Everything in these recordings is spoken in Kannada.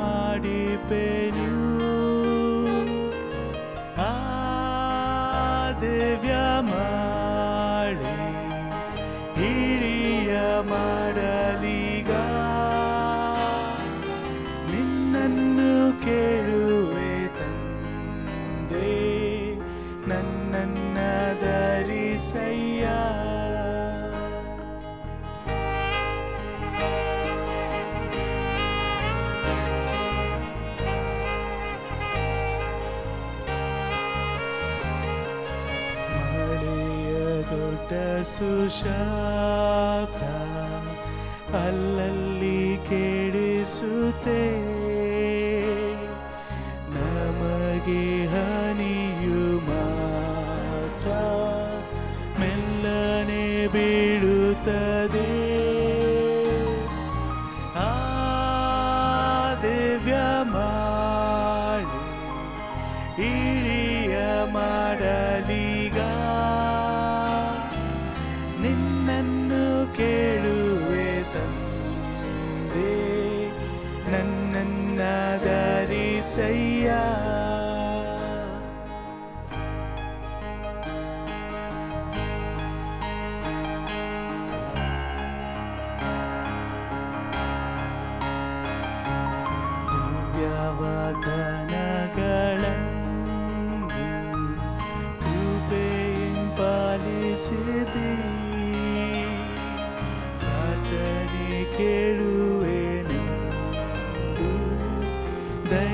ಮಾಡಿ ಪೆನು 此生。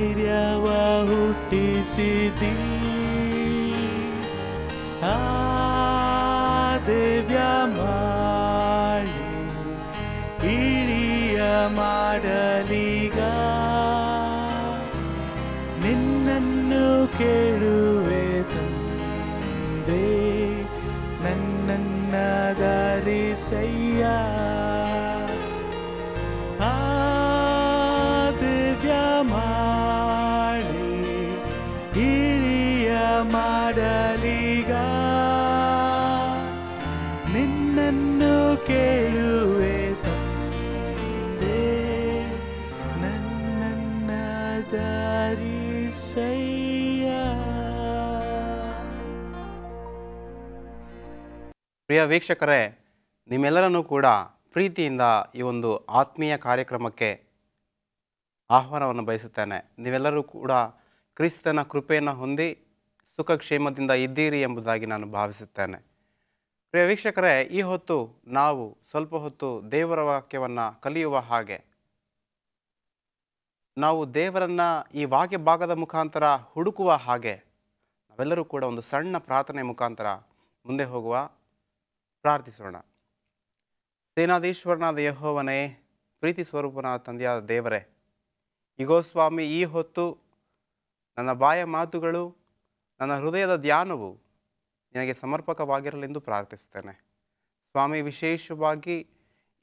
ಧೈರ್ಯವ ಹುಟ್ಟಿಸಿದಿ ಆ ಮಾಡಿ ಇಳಿಯ ಮಾಡಲಿಗ ನಿನ್ನನ್ನು ಕೇಳುವೆ ತಂದೆ ನನ್ನನ್ನ ಧರಿಸೈ ಪ್ರಿಯ ವೀಕ್ಷಕರೇ ನಿಮ್ಮೆಲ್ಲರನ್ನೂ ಕೂಡ ಪ್ರೀತಿಯಿಂದ ಈ ಒಂದು ಆತ್ಮೀಯ ಕಾರ್ಯಕ್ರಮಕ್ಕೆ ಆಹ್ವಾನವನ್ನು ಬಯಸುತ್ತೇನೆ ನೀವೆಲ್ಲರೂ ಕೂಡ ಕ್ರಿಸ್ತನ ಕೃಪೆಯನ್ನು ಹೊಂದಿ ಸುಖ ಕ್ಷೇಮದಿಂದ ಇದ್ದೀರಿ ಎಂಬುದಾಗಿ ನಾನು ಭಾವಿಸುತ್ತೇನೆ ಪ್ರಿಯ ವೀಕ್ಷಕರೇ ಈ ಹೊತ್ತು ನಾವು ಸ್ವಲ್ಪ ಹೊತ್ತು ದೇವರ ವಾಕ್ಯವನ್ನು ಕಲಿಯುವ ಹಾಗೆ ನಾವು ದೇವರನ್ನು ಈ ವಾಕ್ಯ ಭಾಗದ ಮುಖಾಂತರ ಹುಡುಕುವ ಹಾಗೆ ನಾವೆಲ್ಲರೂ ಕೂಡ ಒಂದು ಸಣ್ಣ ಪ್ರಾರ್ಥನೆ ಮುಖಾಂತರ ಮುಂದೆ ಹೋಗುವ ಪ್ರಾರ್ಥಿಸೋಣ ಸೇನಾಧೀಶ್ವರನಾದ ಯಹೋವನೇ ಪ್ರೀತಿ ಸ್ವರೂಪನಾದ ತಂದೆಯಾದ ದೇವರೇ ಈಗೋ ಸ್ವಾಮಿ ಈ ಹೊತ್ತು ನನ್ನ ಬಾಯ ಮಾತುಗಳು ನನ್ನ ಹೃದಯದ ಧ್ಯಾನವು ನಿನಗೆ ಸಮರ್ಪಕವಾಗಿರಲೆಂದು ಪ್ರಾರ್ಥಿಸ್ತೇನೆ ಸ್ವಾಮಿ ವಿಶೇಷವಾಗಿ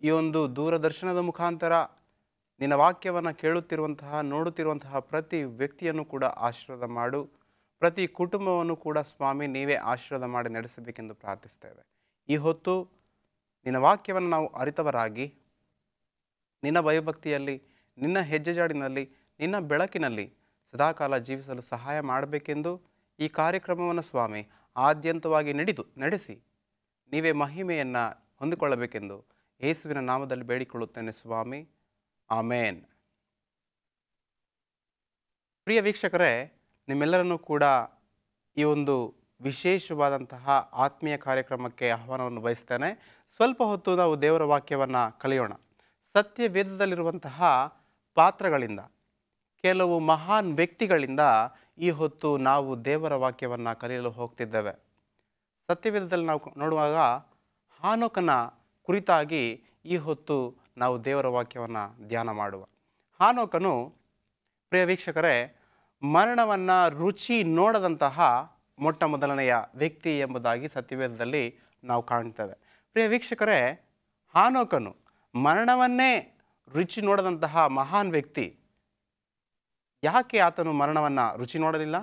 ಈ ಒಂದು ದೂರದರ್ಶನದ ಮುಖಾಂತರ ನಿನ್ನ ವಾಕ್ಯವನ್ನು ಕೇಳುತ್ತಿರುವಂತಹ ನೋಡುತ್ತಿರುವಂತಹ ಪ್ರತಿ ವ್ಯಕ್ತಿಯನ್ನು ಕೂಡ ಆಶೀರ್ವಾದ ಮಾಡು ಪ್ರತಿ ಕುಟುಂಬವನ್ನು ಕೂಡ ಸ್ವಾಮಿ ನೀವೇ ಆಶೀರ್ವಾದ ಮಾಡಿ ನಡೆಸಬೇಕೆಂದು ಪ್ರಾರ್ಥಿಸ್ತೇವೆ ಈ ಹೊತ್ತು ನಿನ್ನ ವಾಕ್ಯವನ್ನು ನಾವು ಅರಿತವರಾಗಿ ನಿನ್ನ ಭಯಭಕ್ತಿಯಲ್ಲಿ ನಿನ್ನ ಹೆಜ್ಜೆಜಾಡಿನಲ್ಲಿ ನಿನ್ನ ಬೆಳಕಿನಲ್ಲಿ ಸದಾಕಾಲ ಜೀವಿಸಲು ಸಹಾಯ ಮಾಡಬೇಕೆಂದು ಈ ಕಾರ್ಯಕ್ರಮವನ್ನು ಸ್ವಾಮಿ ಆದ್ಯಂತವಾಗಿ ನಡೆದು ನಡೆಸಿ ನೀವೇ ಮಹಿಮೆಯನ್ನು ಹೊಂದಿಕೊಳ್ಳಬೇಕೆಂದು ಯೇಸುವಿನ ನಾಮದಲ್ಲಿ ಬೇಡಿಕೊಳ್ಳುತ್ತೇನೆ ಸ್ವಾಮಿ ಆಮೇನ್ ಪ್ರಿಯ ವೀಕ್ಷಕರೇ ನಿಮ್ಮೆಲ್ಲರನ್ನೂ ಕೂಡ ಈ ಒಂದು ವಿಶೇಷವಾದಂತಹ ಆತ್ಮೀಯ ಕಾರ್ಯಕ್ರಮಕ್ಕೆ ಆಹ್ವಾನವನ್ನು ಬಯಸ್ತೇನೆ ಸ್ವಲ್ಪ ಹೊತ್ತು ನಾವು ದೇವರ ವಾಕ್ಯವನ್ನು ಕಲಿಯೋಣ ಸತ್ಯ ವೇದದಲ್ಲಿರುವಂತಹ ಪಾತ್ರಗಳಿಂದ ಕೆಲವು ಮಹಾನ್ ವ್ಯಕ್ತಿಗಳಿಂದ ಈ ಹೊತ್ತು ನಾವು ದೇವರ ವಾಕ್ಯವನ್ನು ಕಲಿಯಲು ಹೋಗ್ತಿದ್ದೇವೆ ಸತ್ಯವೇದದಲ್ಲಿ ನಾವು ನೋಡುವಾಗ ಹಾನೋಕನ ಕುರಿತಾಗಿ ಈ ಹೊತ್ತು ನಾವು ದೇವರ ವಾಕ್ಯವನ್ನು ಧ್ಯಾನ ಮಾಡುವ ಹಾನೋಕನು ಪ್ರಿಯ ವೀಕ್ಷಕರೇ ಮರಣವನ್ನು ರುಚಿ ನೋಡದಂತಹ ಮೊಟ್ಟ ಮೊದಲನೆಯ ವ್ಯಕ್ತಿ ಎಂಬುದಾಗಿ ಸತ್ಯವೇದದಲ್ಲಿ ನಾವು ಕಾಣ್ತೇವೆ ಪ್ರಿಯ ವೀಕ್ಷಕರೇ ಹಾನೋಕನು ಮರಣವನ್ನೇ ರುಚಿ ನೋಡದಂತಹ ಮಹಾನ್ ವ್ಯಕ್ತಿ ಯಾಕೆ ಆತನು ಮರಣವನ್ನು ರುಚಿ ನೋಡಲಿಲ್ಲ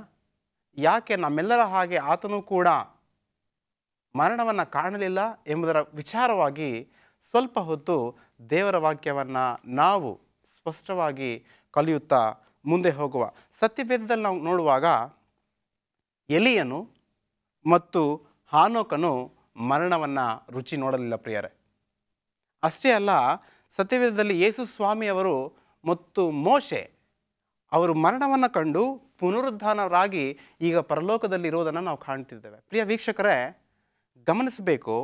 ಯಾಕೆ ನಮ್ಮೆಲ್ಲರ ಹಾಗೆ ಆತನು ಕೂಡ ಮರಣವನ್ನು ಕಾಣಲಿಲ್ಲ ಎಂಬುದರ ವಿಚಾರವಾಗಿ ಸ್ವಲ್ಪ ಹೊತ್ತು ದೇವರ ವಾಕ್ಯವನ್ನು ನಾವು ಸ್ಪಷ್ಟವಾಗಿ ಕಲಿಯುತ್ತಾ ಮುಂದೆ ಹೋಗುವ ಸತ್ಯಭೇದದಲ್ಲಿ ನಾವು ನೋಡುವಾಗ ಎಲಿಯನು ಮತ್ತು ಹಾನೋಕನು ಮರಣವನ್ನು ರುಚಿ ನೋಡಲಿಲ್ಲ ಪ್ರಿಯರೇ ಅಷ್ಟೇ ಅಲ್ಲ ಸತ್ಯವೇದದಲ್ಲಿ ಯೇಸು ಸ್ವಾಮಿಯವರು ಮತ್ತು ಮೋಶೆ ಅವರು ಮರಣವನ್ನು ಕಂಡು ಪುನರುದ್ಧಾನರಾಗಿ ಈಗ ಪರಲೋಕದಲ್ಲಿರೋದನ್ನು ನಾವು ಕಾಣ್ತಿದ್ದೇವೆ ಪ್ರಿಯ ವೀಕ್ಷಕರೇ ಗಮನಿಸಬೇಕು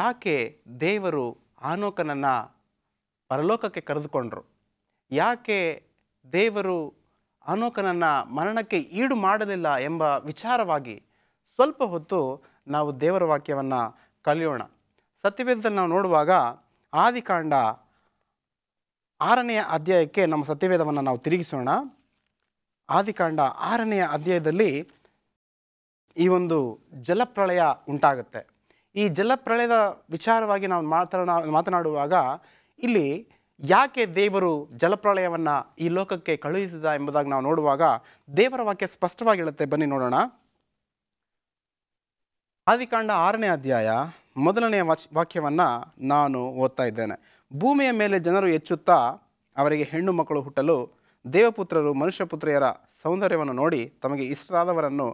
ಯಾಕೆ ದೇವರು ಆನೋಕನನ್ನು ಪರಲೋಕಕ್ಕೆ ಕರೆದುಕೊಂಡರು ಯಾಕೆ ದೇವರು ಅನೋಕನನ್ನು ಮರಣಕ್ಕೆ ಈಡು ಮಾಡಲಿಲ್ಲ ಎಂಬ ವಿಚಾರವಾಗಿ ಸ್ವಲ್ಪ ಹೊತ್ತು ನಾವು ದೇವರ ವಾಕ್ಯವನ್ನು ಕಲಿಯೋಣ ಸತ್ಯವೇದದಲ್ಲಿ ನಾವು ನೋಡುವಾಗ ಆದಿಕಾಂಡ ಆರನೆಯ ಅಧ್ಯಾಯಕ್ಕೆ ನಮ್ಮ ಸತ್ಯವೇದವನ್ನು ನಾವು ತಿರುಗಿಸೋಣ ಆದಿಕಾಂಡ ಆರನೆಯ ಅಧ್ಯಾಯದಲ್ಲಿ ಈ ಒಂದು ಜಲಪ್ರಳಯ ಉಂಟಾಗುತ್ತೆ ಈ ಜಲಪ್ರಳಯದ ವಿಚಾರವಾಗಿ ನಾವು ಮಾತನಾಡ ಮಾತನಾಡುವಾಗ ಇಲ್ಲಿ ಯಾಕೆ ದೇವರು ಜಲಪ್ರಳಯವನ್ನು ಈ ಲೋಕಕ್ಕೆ ಕಳುಹಿಸಿದ ಎಂಬುದಾಗಿ ನಾವು ನೋಡುವಾಗ ದೇವರ ವಾಕ್ಯ ಸ್ಪಷ್ಟವಾಗಿ ಹೇಳುತ್ತೆ ಬನ್ನಿ ನೋಡೋಣ ಆದಿಕಾಂಡ ಆರನೇ ಅಧ್ಯಾಯ ಮೊದಲನೆಯ ವಾಚ್ ವಾಕ್ಯವನ್ನು ನಾನು ಓದ್ತಾ ಇದ್ದೇನೆ ಭೂಮಿಯ ಮೇಲೆ ಜನರು ಹೆಚ್ಚುತ್ತಾ ಅವರಿಗೆ ಹೆಣ್ಣು ಮಕ್ಕಳು ಹುಟ್ಟಲು ದೇವಪುತ್ರರು ಪುತ್ರಿಯರ ಸೌಂದರ್ಯವನ್ನು ನೋಡಿ ತಮಗೆ ಇಷ್ಟರಾದವರನ್ನು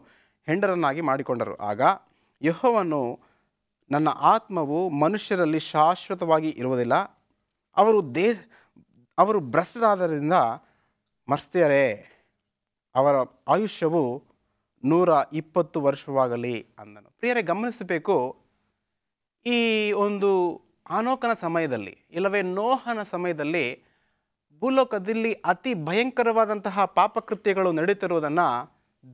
ಹೆಂಡರನ್ನಾಗಿ ಮಾಡಿಕೊಂಡರು ಆಗ ಯಹೋವನ್ನು ನನ್ನ ಆತ್ಮವು ಮನುಷ್ಯರಲ್ಲಿ ಶಾಶ್ವತವಾಗಿ ಇರುವುದಿಲ್ಲ ಅವರು ದೇ ಅವರು ಭ್ರಷ್ಟರಾದ್ದರಿಂದ ಮರ್ಸ್ತಿಯರೇ ಅವರ ಆಯುಷ್ಯವು ನೂರ ಇಪ್ಪತ್ತು ವರ್ಷವಾಗಲಿ ಅಂದನು ಪ್ರಿಯರೇ ಗಮನಿಸಬೇಕು ಈ ಒಂದು ಆನೋಕನ ಸಮಯದಲ್ಲಿ ಇಲ್ಲವೇ ನೋಹನ ಸಮಯದಲ್ಲಿ ಭೂಲೋಕದಲ್ಲಿ ಅತಿ ಭಯಂಕರವಾದಂತಹ ಪಾಪಕೃತ್ಯಗಳು ನಡೀತಿರುವುದನ್ನು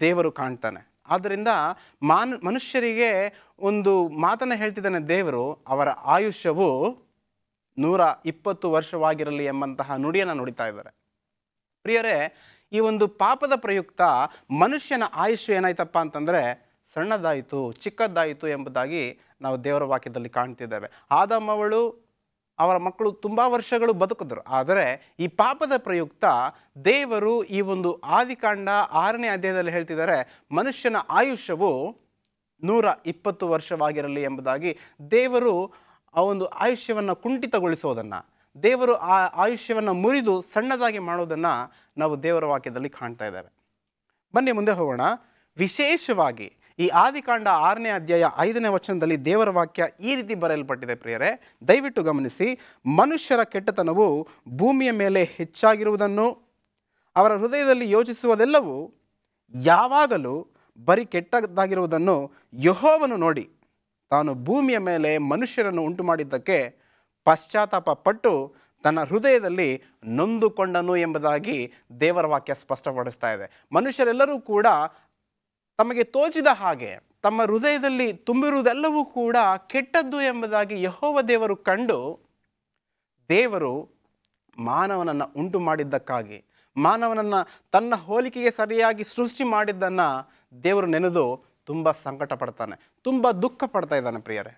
ದೇವರು ಕಾಣ್ತಾನೆ ಆದ್ದರಿಂದ ಮಾನ್ ಮನುಷ್ಯರಿಗೆ ಒಂದು ಮಾತನ್ನು ಹೇಳ್ತಿದ್ದಾನೆ ದೇವರು ಅವರ ಆಯುಷ್ಯವು ನೂರ ಇಪ್ಪತ್ತು ವರ್ಷವಾಗಿರಲಿ ಎಂಬಂತಹ ನುಡಿಯನ್ನು ನುಡಿತಾ ಇದ್ದಾರೆ ಪ್ರಿಯರೇ ಈ ಒಂದು ಪಾಪದ ಪ್ರಯುಕ್ತ ಮನುಷ್ಯನ ಆಯುಷ್ಯ ಏನಾಯ್ತಪ್ಪ ಅಂತಂದರೆ ಸಣ್ಣದಾಯಿತು ಚಿಕ್ಕದ್ದಾಯಿತು ಎಂಬುದಾಗಿ ನಾವು ದೇವರ ವಾಕ್ಯದಲ್ಲಿ ಕಾಣ್ತಿದ್ದೇವೆ ಆದಮ್ಮವಳು ಅವರ ಮಕ್ಕಳು ತುಂಬ ವರ್ಷಗಳು ಬದುಕಿದ್ರು ಆದರೆ ಈ ಪಾಪದ ಪ್ರಯುಕ್ತ ದೇವರು ಈ ಒಂದು ಆದಿಕಾಂಡ ಆರನೇ ಅಧ್ಯಾಯದಲ್ಲಿ ಹೇಳ್ತಿದ್ದಾರೆ ಮನುಷ್ಯನ ಆಯುಷ್ಯವು ನೂರ ಇಪ್ಪತ್ತು ವರ್ಷವಾಗಿರಲಿ ಎಂಬುದಾಗಿ ದೇವರು ಆ ಒಂದು ಆಯುಷ್ಯವನ್ನು ಕುಂಠಿತಗೊಳಿಸೋದನ್ನು ದೇವರು ಆ ಆಯುಷ್ಯವನ್ನು ಮುರಿದು ಸಣ್ಣದಾಗಿ ಮಾಡೋದನ್ನು ನಾವು ದೇವರ ವಾಕ್ಯದಲ್ಲಿ ಕಾಣ್ತಾ ಇದ್ದೇವೆ ಬನ್ನಿ ಮುಂದೆ ಹೋಗೋಣ ವಿಶೇಷವಾಗಿ ಈ ಆದಿಕಾಂಡ ಆರನೇ ಅಧ್ಯಾಯ ಐದನೇ ವಚನದಲ್ಲಿ ದೇವರ ವಾಕ್ಯ ಈ ರೀತಿ ಬರೆಯಲ್ಪಟ್ಟಿದೆ ಪ್ರಿಯರೇ ದಯವಿಟ್ಟು ಗಮನಿಸಿ ಮನುಷ್ಯರ ಕೆಟ್ಟತನವು ಭೂಮಿಯ ಮೇಲೆ ಹೆಚ್ಚಾಗಿರುವುದನ್ನು ಅವರ ಹೃದಯದಲ್ಲಿ ಯೋಚಿಸುವುದೆಲ್ಲವೂ ಯಾವಾಗಲೂ ಬರೀ ಕೆಟ್ಟದ್ದಾಗಿರುವುದನ್ನು ಯಹೋವನ್ನು ನೋಡಿ ತಾನು ಭೂಮಿಯ ಮೇಲೆ ಮನುಷ್ಯರನ್ನು ಉಂಟು ಮಾಡಿದ್ದಕ್ಕೆ ಪಶ್ಚಾತ್ತಾಪ ಪಟ್ಟು ತನ್ನ ಹೃದಯದಲ್ಲಿ ನೊಂದುಕೊಂಡನು ಎಂಬುದಾಗಿ ದೇವರ ವಾಕ್ಯ ಸ್ಪಷ್ಟಪಡಿಸ್ತಾ ಇದೆ ಮನುಷ್ಯರೆಲ್ಲರೂ ಕೂಡ ತಮಗೆ ತೋಚಿದ ಹಾಗೆ ತಮ್ಮ ಹೃದಯದಲ್ಲಿ ತುಂಬಿರುವುದೆಲ್ಲವೂ ಕೂಡ ಕೆಟ್ಟದ್ದು ಎಂಬುದಾಗಿ ಯಹೋವ ದೇವರು ಕಂಡು ದೇವರು ಮಾನವನನ್ನು ಉಂಟು ಮಾಡಿದ್ದಕ್ಕಾಗಿ ಮಾನವನನ್ನು ತನ್ನ ಹೋಲಿಕೆಗೆ ಸರಿಯಾಗಿ ಸೃಷ್ಟಿ ಮಾಡಿದ್ದನ್ನು ದೇವರು ನೆನೆದು ತುಂಬ ಸಂಕಟ ಪಡ್ತಾನೆ ತುಂಬ ದುಃಖ ಪಡ್ತಾ ಇದ್ದಾನೆ ಪ್ರಿಯರೇ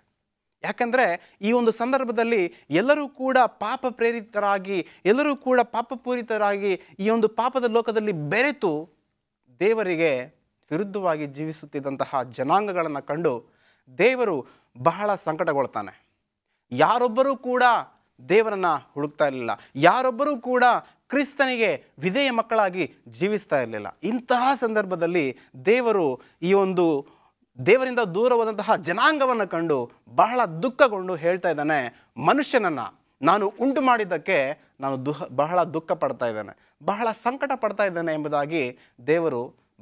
ಯಾಕಂದರೆ ಈ ಒಂದು ಸಂದರ್ಭದಲ್ಲಿ ಎಲ್ಲರೂ ಕೂಡ ಪಾಪ ಪ್ರೇರಿತರಾಗಿ ಎಲ್ಲರೂ ಕೂಡ ಪಾಪಪೂರಿತರಾಗಿ ಈ ಒಂದು ಪಾಪದ ಲೋಕದಲ್ಲಿ ಬೆರೆತು ದೇವರಿಗೆ ವಿರುದ್ಧವಾಗಿ ಜೀವಿಸುತ್ತಿದ್ದಂತಹ ಜನಾಂಗಗಳನ್ನು ಕಂಡು ದೇವರು ಬಹಳ ಸಂಕಟಗೊಳ್ತಾನೆ ಯಾರೊಬ್ಬರೂ ಕೂಡ ದೇವರನ್ನು ಹುಡುಕ್ತಾ ಇರಲಿಲ್ಲ ಯಾರೊಬ್ಬರೂ ಕೂಡ ಕ್ರಿಸ್ತನಿಗೆ ವಿಧೇಯ ಮಕ್ಕಳಾಗಿ ಜೀವಿಸ್ತಾ ಇರಲಿಲ್ಲ ಇಂತಹ ಸಂದರ್ಭದಲ್ಲಿ ದೇವರು ಈ ಒಂದು ದೇವರಿಂದ ದೂರವಾದಂತಹ ಜನಾಂಗವನ್ನು ಕಂಡು ಬಹಳ ದುಃಖಗೊಂಡು ಹೇಳ್ತಾ ಇದ್ದಾನೆ ಮನುಷ್ಯನನ್ನು ನಾನು ಉಂಟು ಮಾಡಿದ್ದಕ್ಕೆ ನಾನು ದುಃಖ ಬಹಳ ದುಃಖ ಪಡ್ತಾ ಇದ್ದಾನೆ ಬಹಳ ಸಂಕಟ ಪಡ್ತಾ ಇದ್ದಾನೆ ಎಂಬುದಾಗಿ ದೇವರು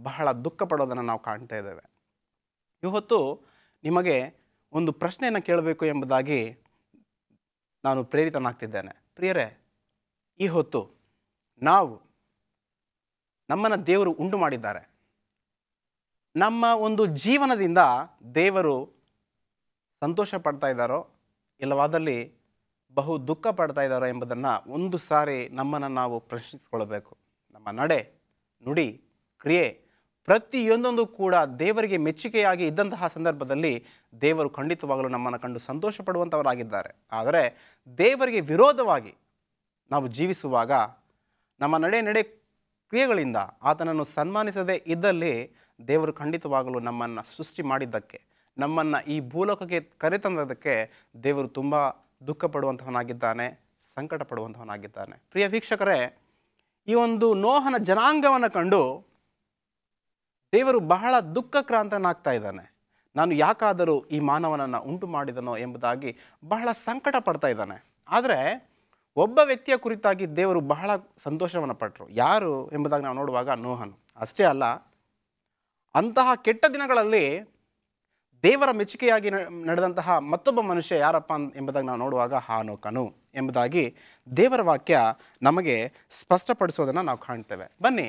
ಬಹಳ ದುಃಖ ಪಡೋದನ್ನು ನಾವು ಕಾಣ್ತಾ ಇದ್ದೇವೆ ಇವತ್ತು ನಿಮಗೆ ಒಂದು ಪ್ರಶ್ನೆಯನ್ನು ಕೇಳಬೇಕು ಎಂಬುದಾಗಿ ನಾನು ಪ್ರೇರಿತನಾಗ್ತಿದ್ದೇನೆ ಪ್ರಿಯರೇ ಈ ಹೊತ್ತು ನಾವು ನಮ್ಮನ್ನು ದೇವರು ಉಂಡು ಮಾಡಿದ್ದಾರೆ ನಮ್ಮ ಒಂದು ಜೀವನದಿಂದ ದೇವರು ಸಂತೋಷ ಪಡ್ತಾ ಇದ್ದಾರೋ ಇಲ್ಲವಾದಲ್ಲಿ ಬಹು ದುಃಖ ಪಡ್ತಾ ಇದ್ದಾರೋ ಎಂಬುದನ್ನು ಒಂದು ಸಾರಿ ನಮ್ಮನ್ನು ನಾವು ಪ್ರಶ್ನಿಸಿಕೊಳ್ಳಬೇಕು ನಮ್ಮ ನಡೆ ನುಡಿ ಕ್ರಿಯೆ ಪ್ರತಿಯೊಂದೊಂದು ಕೂಡ ದೇವರಿಗೆ ಮೆಚ್ಚುಗೆಯಾಗಿ ಇದ್ದಂತಹ ಸಂದರ್ಭದಲ್ಲಿ ದೇವರು ಖಂಡಿತವಾಗಲೂ ನಮ್ಮನ್ನು ಕಂಡು ಸಂತೋಷ ಪಡುವಂಥವರಾಗಿದ್ದಾರೆ ಆದರೆ ದೇವರಿಗೆ ವಿರೋಧವಾಗಿ ನಾವು ಜೀವಿಸುವಾಗ ನಮ್ಮ ನಡೆ ನಡೆ ಕ್ರಿಯೆಗಳಿಂದ ಆತನನ್ನು ಸನ್ಮಾನಿಸದೇ ಇದ್ದಲ್ಲಿ ದೇವರು ಖಂಡಿತವಾಗಲು ನಮ್ಮನ್ನು ಸೃಷ್ಟಿ ಮಾಡಿದ್ದಕ್ಕೆ ನಮ್ಮನ್ನು ಈ ಭೂಲೋಕಕ್ಕೆ ಕರೆತಂದದಕ್ಕೆ ದೇವರು ತುಂಬ ದುಃಖ ಪಡುವಂಥವನಾಗಿದ್ದಾನೆ ಸಂಕಟ ಪಡುವಂಥವನಾಗಿದ್ದಾನೆ ಪ್ರಿಯ ವೀಕ್ಷಕರೇ ಈ ಒಂದು ನೋಹನ ಜನಾಂಗವನ್ನು ಕಂಡು ದೇವರು ಬಹಳ ದುಃಖ ಕ್ರಾಂತನಾಗ್ತಾ ಇದ್ದಾನೆ ನಾನು ಯಾಕಾದರೂ ಈ ಮಾನವನನ್ನು ಉಂಟು ಮಾಡಿದನೋ ಎಂಬುದಾಗಿ ಬಹಳ ಸಂಕಟ ಪಡ್ತಾ ಇದ್ದಾನೆ ಆದರೆ ಒಬ್ಬ ವ್ಯಕ್ತಿಯ ಕುರಿತಾಗಿ ದೇವರು ಬಹಳ ಸಂತೋಷವನ್ನು ಪಟ್ಟರು ಯಾರು ಎಂಬುದಾಗಿ ನಾವು ನೋಡುವಾಗ ನೋಹನು ಅಷ್ಟೇ ಅಲ್ಲ ಅಂತಹ ಕೆಟ್ಟ ದಿನಗಳಲ್ಲಿ ದೇವರ ಮೆಚ್ಚುಗೆಯಾಗಿ ನಡೆದಂತಹ ಮತ್ತೊಬ್ಬ ಮನುಷ್ಯ ಯಾರಪ್ಪ ಎಂಬುದಾಗಿ ನಾವು ನೋಡುವಾಗ ಹಾನೋಕನು ಎಂಬುದಾಗಿ ದೇವರ ವಾಕ್ಯ ನಮಗೆ ಸ್ಪಷ್ಟಪಡಿಸೋದನ್ನು ನಾವು ಕಾಣ್ತೇವೆ ಬನ್ನಿ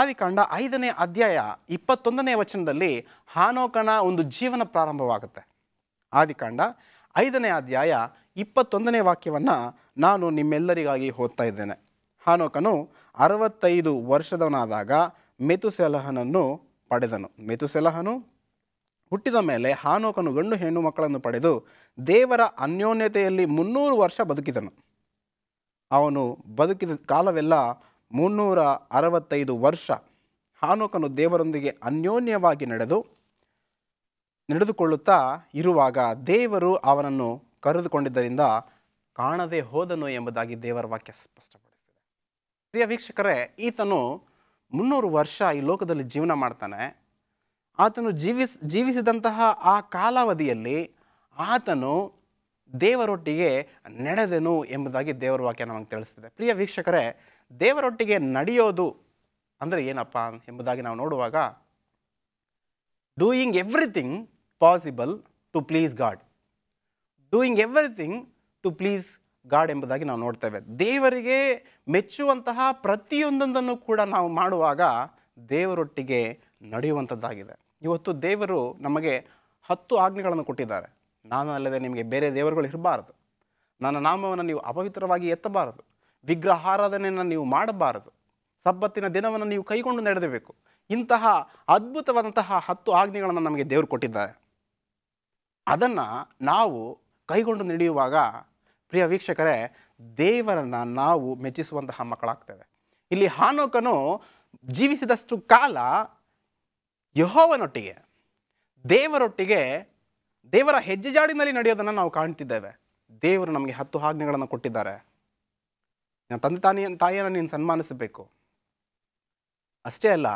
ಆದಿಕಾಂಡ ಐದನೇ ಅಧ್ಯಾಯ ಇಪ್ಪತ್ತೊಂದನೇ ವಚನದಲ್ಲಿ ಹಾನೋಕನ ಒಂದು ಜೀವನ ಪ್ರಾರಂಭವಾಗುತ್ತೆ ಆದಿಕಾಂಡ ಐದನೇ ಅಧ್ಯಾಯ ಇಪ್ಪತ್ತೊಂದನೇ ವಾಕ್ಯವನ್ನು ನಾನು ನಿಮ್ಮೆಲ್ಲರಿಗಾಗಿ ಓದ್ತಾ ಇದ್ದೇನೆ ಹಾನೋಕನು ಅರವತ್ತೈದು ವರ್ಷದವನಾದಾಗ ಮೆತುಸೆಲಹನನ್ನು ಪಡೆದನು ಮೆತುಸೆಲಹನು ಹುಟ್ಟಿದ ಮೇಲೆ ಹಾನೋಕನು ಗಂಡು ಹೆಣ್ಣು ಮಕ್ಕಳನ್ನು ಪಡೆದು ದೇವರ ಅನ್ಯೋನ್ಯತೆಯಲ್ಲಿ ಮುನ್ನೂರು ವರ್ಷ ಬದುಕಿದನು ಅವನು ಬದುಕಿದ ಕಾಲವೆಲ್ಲ ಮುನ್ನೂರ ಅರವತ್ತೈದು ವರ್ಷ ಹಾನೋಕನು ದೇವರೊಂದಿಗೆ ಅನ್ಯೋನ್ಯವಾಗಿ ನಡೆದು ನಡೆದುಕೊಳ್ಳುತ್ತಾ ಇರುವಾಗ ದೇವರು ಅವನನ್ನು ಕರೆದುಕೊಂಡಿದ್ದರಿಂದ ಕಾಣದೆ ಹೋದನು ಎಂಬುದಾಗಿ ದೇವರ ವಾಕ್ಯ ಸ್ಪಷ್ಟಪಡಿಸಿದೆ ಪ್ರಿಯ ವೀಕ್ಷಕರೇ ಈತನು ಮುನ್ನೂರು ವರ್ಷ ಈ ಲೋಕದಲ್ಲಿ ಜೀವನ ಮಾಡ್ತಾನೆ ಆತನು ಜೀವಿಸ್ ಜೀವಿಸಿದಂತಹ ಆ ಕಾಲಾವಧಿಯಲ್ಲಿ ಆತನು ದೇವರೊಟ್ಟಿಗೆ ನಡೆದನು ಎಂಬುದಾಗಿ ದೇವರ ವಾಕ್ಯ ನಮಗೆ ತಿಳಿಸ್ತಿದೆ ಪ್ರಿಯ ವೀಕ್ಷಕರೇ ದೇವರೊಟ್ಟಿಗೆ ನಡೆಯೋದು ಅಂದರೆ ಏನಪ್ಪ ಎಂಬುದಾಗಿ ನಾವು ನೋಡುವಾಗ doing everything possible to please God doing everything to please God ಎಂಬುದಾಗಿ ನಾವು ನೋಡ್ತೇವೆ ದೇವರಿಗೆ ಮೆಚ್ಚುವಂತಹ ಪ್ರತಿಯೊಂದೊಂದನ್ನು ಕೂಡ ನಾವು ಮಾಡುವಾಗ ದೇವರೊಟ್ಟಿಗೆ ನಡೆಯುವಂಥದ್ದಾಗಿದೆ ಇವತ್ತು ದೇವರು ನಮಗೆ ಹತ್ತು ಆಜ್ಞೆಗಳನ್ನು ಕೊಟ್ಟಿದ್ದಾರೆ ನಾನು ಅಲ್ಲದೆ ನಿಮಗೆ ಬೇರೆ ದೇವರುಗಳು ಇರಬಾರದು ನನ್ನ ನಾಮವನ್ನು ನೀವು ಅಪವಿತ್ರವಾಗಿ ಎತ್ತಬಾರದು ಆರಾಧನೆಯನ್ನು ನೀವು ಮಾಡಬಾರದು ಸಬ್ಬತ್ತಿನ ದಿನವನ್ನು ನೀವು ಕೈಗೊಂಡು ನಡೆದಬೇಕು ಇಂತಹ ಅದ್ಭುತವಾದಂತಹ ಹತ್ತು ಆಜ್ಞೆಗಳನ್ನು ನಮಗೆ ದೇವರು ಕೊಟ್ಟಿದ್ದಾರೆ ಅದನ್ನು ನಾವು ಕೈಗೊಂಡು ನಡೆಯುವಾಗ ಪ್ರಿಯ ವೀಕ್ಷಕರೇ ದೇವರನ್ನು ನಾವು ಮೆಚ್ಚಿಸುವಂತಹ ಮಕ್ಕಳಾಗ್ತೇವೆ ಇಲ್ಲಿ ಹಾನೋಕನು ಜೀವಿಸಿದಷ್ಟು ಕಾಲ ಯಹೋವನೊಟ್ಟಿಗೆ ದೇವರೊಟ್ಟಿಗೆ ದೇವರ ಹೆಜ್ಜೆ ಜಾಡಿನಲ್ಲಿ ನಡೆಯೋದನ್ನು ನಾವು ಕಾಣ್ತಿದ್ದೇವೆ ದೇವರು ನಮಗೆ ಹತ್ತು ಆಜ್ಞೆಗಳನ್ನು ಕೊಟ್ಟಿದ್ದಾರೆ ತಂದೆ ತಾನಿಯ ತಾಯಿಯನ್ನು ನೀನು ಸನ್ಮಾನಿಸಬೇಕು ಅಷ್ಟೇ ಅಲ್ಲ